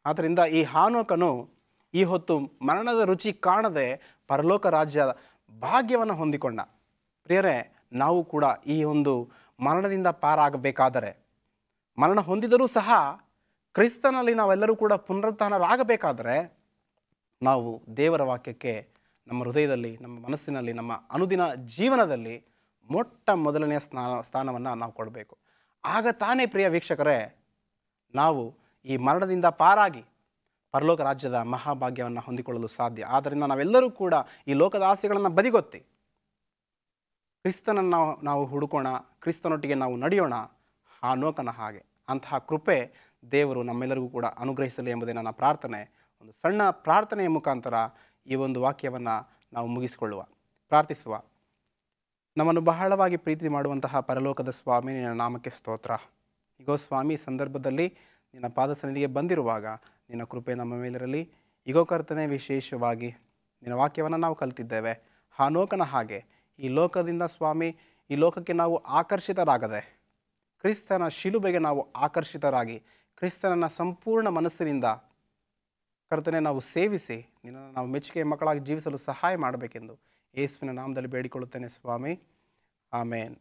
ಆದ್ದರಿಂದ ಈ ಹಾನೋಕನು ಈ ಹೊತ್ತು ಮರಣದ ರುಚಿ ಕಾಣದೆ ಪರಲೋಕ ರಾಜ್ಯ ಭಾಗ್ಯವನ್ನು ಹೊಂದಿಕೊಂಡ ಪ್ರಿಯರೇ ನಾವು ಕೂಡ ಈ ಒಂದು ಮರಣದಿಂದ ಪಾರಾಗಬೇಕಾದರೆ ಮರಣ ಹೊಂದಿದರೂ ಸಹ ಕ್ರಿಸ್ತನಲ್ಲಿ ನಾವೆಲ್ಲರೂ ಕೂಡ ಪುನರುತ್ಥಾನರಾಗಬೇಕಾದರೆ ನಾವು ದೇವರ ವಾಕ್ಯಕ್ಕೆ ನಮ್ಮ ಹೃದಯದಲ್ಲಿ ನಮ್ಮ ಮನಸ್ಸಿನಲ್ಲಿ ನಮ್ಮ ಅನುದಿನ ಜೀವನದಲ್ಲಿ ಮೊಟ್ಟ ಮೊದಲನೆಯ ಸ್ನಾನ ಸ್ಥಾನವನ್ನು ನಾವು ಕೊಡಬೇಕು ಆಗ ತಾನೇ ಪ್ರಿಯ ವೀಕ್ಷಕರೇ ನಾವು ಈ ಮರಣದಿಂದ ಪಾರಾಗಿ ಪರಲೋಕ ರಾಜ್ಯದ ಮಹಾಭಾಗ್ಯವನ್ನು ಹೊಂದಿಕೊಳ್ಳಲು ಸಾಧ್ಯ ಆದ್ದರಿಂದ ನಾವೆಲ್ಲರೂ ಕೂಡ ಈ ಲೋಕದ ಆಸೆಗಳನ್ನು ಬದಿಗೊತ್ತಿ ಕ್ರಿಸ್ತನನ್ನು ನಾವು ನಾವು ಹುಡುಕೋಣ ಕ್ರಿಸ್ತನೊಟ್ಟಿಗೆ ನಾವು ನಡೆಯೋಣ ಆ ನೋಕನ ಹಾಗೆ ಅಂತಹ ಕೃಪೆ ದೇವರು ನಮ್ಮೆಲ್ಲರಿಗೂ ಕೂಡ ಅನುಗ್ರಹಿಸಲಿ ಎಂಬುದೇ ನನ್ನ ಪ್ರಾರ್ಥನೆ ಒಂದು ಸಣ್ಣ ಪ್ರಾರ್ಥನೆಯ ಮುಖಾಂತರ ಈ ಒಂದು ವಾಕ್ಯವನ್ನು ನಾವು ಮುಗಿಸಿಕೊಳ್ಳುವ ಪ್ರಾರ್ಥಿಸುವ ನಮ್ಮನ್ನು ಬಹಳವಾಗಿ ಪ್ರೀತಿ ಮಾಡುವಂತಹ ಪರಲೋಕದ ಸ್ವಾಮಿ ನಿನ್ನ ನಾಮಕ್ಕೆ ಸ್ತೋತ್ರ ಈಗೋ ಸ್ವಾಮಿ ಸಂದರ್ಭದಲ್ಲಿ ನಿನ್ನ ಪಾದ ಸನ್ನಿಧಿಗೆ ಬಂದಿರುವಾಗ ನಿನ್ನ ಕೃಪೆ ನಮ್ಮ ಮೇಲಿರಲಿ ಇಗೋ ಕರ್ತನೆ ವಿಶೇಷವಾಗಿ ನಿನ್ನ ವಾಕ್ಯವನ್ನು ನಾವು ಕಲ್ತಿದ್ದೇವೆ ಹಾನೋಕನ ಹಾಗೆ ಈ ಲೋಕದಿಂದ ಸ್ವಾಮಿ ಈ ಲೋಕಕ್ಕೆ ನಾವು ಆಕರ್ಷಿತರಾಗದೆ ಕ್ರಿಸ್ತನ ಶಿಲುಬೆಗೆ ನಾವು ಆಕರ್ಷಿತರಾಗಿ ಕ್ರಿಸ್ತನನ್ನು ಸಂಪೂರ್ಣ ಮನಸ್ಸಿನಿಂದ ಕರ್ತನೆ ನಾವು ಸೇವಿಸಿ ನಿನ್ನ ನಾವು ಮೆಚ್ಚುಗೆ ಮಕ್ಕಳಾಗಿ ಜೀವಿಸಲು ಸಹಾಯ ಮಾಡಬೇಕೆಂದು ಯೇಸುವಿನ ನಾಮದಲ್ಲಿ ಬೇಡಿಕೊಳ್ಳುತ್ತೇನೆ ಸ್ವಾಮಿ ಆಮೇನ್